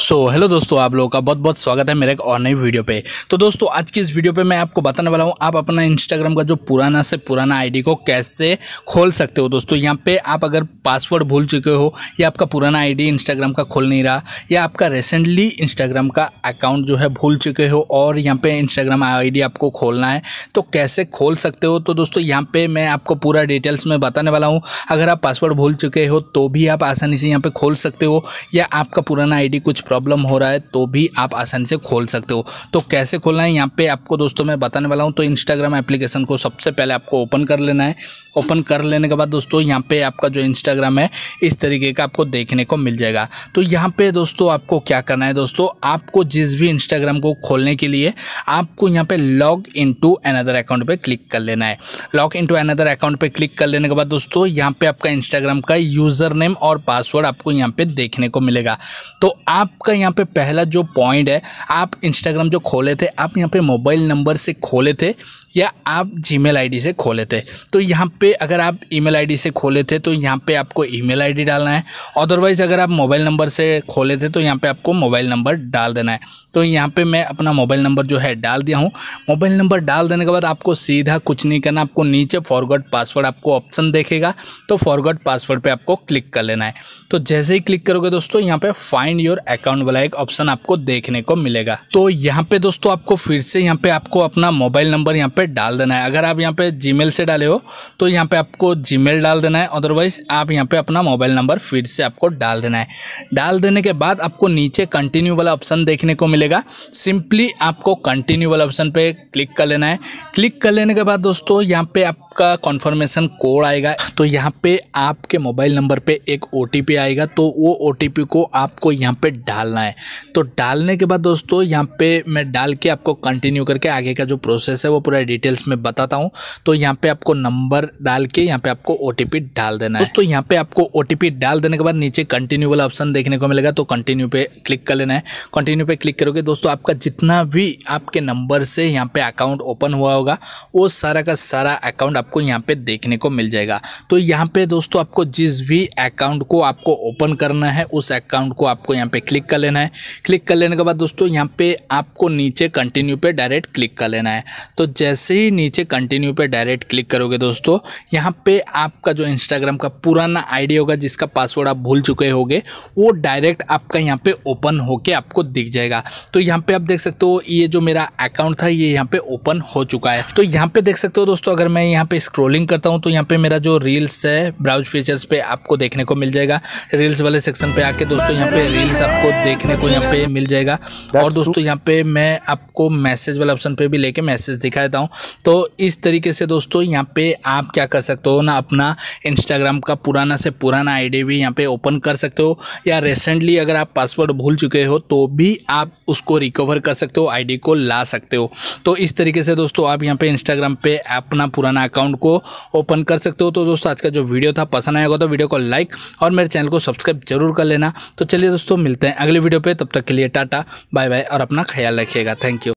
सो so, hello दोस्तों आप लोगों का बहुत बहुत स्वागत है मेरे एक और नई वीडियो पे तो दोस्तों आज की इस वीडियो पे मैं आपको बताने वाला हूँ आप अपना इंस्टाग्राम का जो पुराना से पुराना आईडी को कैसे खोल सकते हो दोस्तों यहाँ पे आप अगर पासवर्ड भूल चुके हो या आपका पुराना आईडी इंस्टाग्राम का खोल नहीं रहा या आपका रिसेंटली इंस्टाग्राम का अकाउंट जो है भूल चुके हो और यहाँ पर इंस्टाग्राम आई आपको खोलना है तो कैसे खोल सकते हो तो दोस्तों यहाँ पे मैं आपको पूरा डिटेल्स में बताने वाला हूँ अगर आप पासवर्ड भूल चुके हो तो भी आप आसानी से यहाँ पर खोल सकते हो या आपका पुराना आई कुछ प्रॉब्लम हो रहा है तो भी आप आसानी से खोल सकते हो तो कैसे खोलना है यहाँ पर आपको दोस्तों मैं बताने वाला हूँ तो इंस्टाग्राम एप्लीकेशन को सबसे पहले आपको ओपन कर लेना है ओपन कर लेने के बाद दोस्तों यहाँ पर आपका जो इंस्टाग्राम है इस तरीके का आपको देखने को मिल जाएगा तो यहाँ पर दोस्तों आपको क्या करना है दोस्तों आपको जिस भी इंस्टाग्राम को खोलने के लिए आपको यहाँ पे log in to an another account पे क्लिक कर लेना है log in to another account पे क्लिक कर लेने के बाद दोस्तों यहाँ पे आपका इंस्टाग्राम का यूज़र नेम और पासवर्ड आपको यहाँ पे देखने को मिलेगा तो आपका यहाँ पे पहला जो पॉइंट है आप इंस्टाग्राम जो खोले थे आप यहाँ पे मोबाइल नंबर से खोले थे या आप जीमेल आईडी से खोले थे तो यहाँ पे अगर आप ईमेल आईडी से खोले थे तो यहाँ पे आपको ईमेल आईडी डालना है अदरवाइज़ अगर आप मोबाइल नंबर से खोले थे तो यहाँ पे आपको मोबाइल नंबर डाल देना है तो यहाँ पे मैं अपना मोबाइल नंबर जो है डाल दिया हूँ मोबाइल नंबर डाल देने के बाद आपको सीधा कुछ नहीं करना आपको नीचे फॉरवर्ड पासवर्ड आपको ऑप्शन देखेगा तो फॉरवर्ड पासवर्ड पर आपको क्लिक कर लेना है तो जैसे ही क्लिक करोगे दोस्तों यहाँ पर फाइंड योर अकाउंट वाला एक ऑप्शन आपको देखने को मिलेगा तो यहाँ पर दोस्तों आपको फिर से यहाँ पर आपको अपना मोबाइल नंबर यहाँ पे डाल देना है अगर आप यहाँ पे जीमेल से डाले हो तो यहाँ पे आपको जीमेल डाल देना है अदरवाइज़ आप यहाँ पे अपना मोबाइल नंबर फिर से आपको डाल देना है डाल देने के बाद आपको नीचे कंटिन्यू वाला ऑप्शन देखने को मिलेगा सिंपली आपको कंटिन्यू वाला ऑप्शन पर क्लिक कर लेना है क्लिक कर लेने के बाद दोस्तों यहाँ पर आप आपका कॉन्फर्मेशन कोड आएगा तो यहाँ पे आपके मोबाइल नंबर पे एक ओ आएगा तो वो ओ को आपको यहाँ पे डालना है तो डालने के बाद दोस्तों यहाँ पे मैं डाल के आपको कंटिन्यू करके आगे का जो प्रोसेस है वो पूरा डिटेल्स में बताता हूँ तो यहाँ पे आपको नंबर डाल के यहाँ पे आपको ओ डाल देना है दोस्तों यहाँ पे आपको ओ डाल देने के बाद नीचे कंटिन्यू वाला ऑप्शन देखने को मिलेगा तो कंटिन्यू पे क्लिक कर लेना है कंटिन्यू पे क्लिक करोगे दोस्तों आपका जितना भी आपके नंबर से यहाँ पे अकाउंट ओपन हुआ होगा वो सारा का सारा अकाउंट आपको यहाँ पे देखने को मिल जाएगा तो यहाँ पे दोस्तों आपको जिस भी अकाउंट को आपको ओपन करना है उस अकाउंट को आपको यहाँ पे क्लिक कर लेना है क्लिक कर लेने के बाद दोस्तों यहाँ पे आपको नीचे कंटिन्यू पे डायरेक्ट क्लिक कर लेना है तो जैसे ही नीचे कंटिन्यू पे डायरेक्ट क्लिक करोगे दोस्तों यहाँ पे आपका जो इंस्टाग्राम का पुराना आईडी होगा जिसका पासवर्ड आप भूल चुके होंगे वो डायरेक्ट आपका यहाँ पे ओपन होके आपको दिख जाएगा तो यहाँ पे आप देख सकते हो ये जो मेरा अकाउंट था ये यहाँ पे ओपन हो चुका है तो यहाँ पे देख सकते हो दोस्तों अगर मैं यहाँ पे स्क्रोलिंग करता हूँ तो यहाँ पे मेरा जो रील्स है ब्राउज फीचर्स पे आपको देखने को मिल जाएगा रील्स वाले सेक्शन पे आके दोस्तों यहाँ पे रील्स आपको देखने को यहाँ पे मिल जाएगा और दोस्तों यहाँ पे मैं आपको मैसेज वाले ऑप्शन पे भी लेके मैसेज दिखा देता हूँ तो इस तरीके से दोस्तों यहाँ पे आप क्या कर सकते हो ना अपना इंस्टाग्राम का पुराना से पुराना आईडी भी यहाँ पे ओपन कर सकते हो या रिसेंटली अगर आप पासवर्ड भूल चुके हो तो भी आप उसको रिकवर कर सकते हो आईडी को ला सकते हो तो इस तरीके से दोस्तों आप यहाँ पे इंस्टाग्राम पे अपना पुराना अकाउंट अकाउंट को ओपन कर सकते हो तो दोस्तों आज का जो वीडियो था पसंद आएगा तो वीडियो को लाइक और मेरे चैनल को सब्सक्राइब जरूर कर लेना तो चलिए दोस्तों मिलते हैं अगले वीडियो पर तब तक के लिए टाटा बाय बाय और अपना ख्याल रखिएगा थैंक यू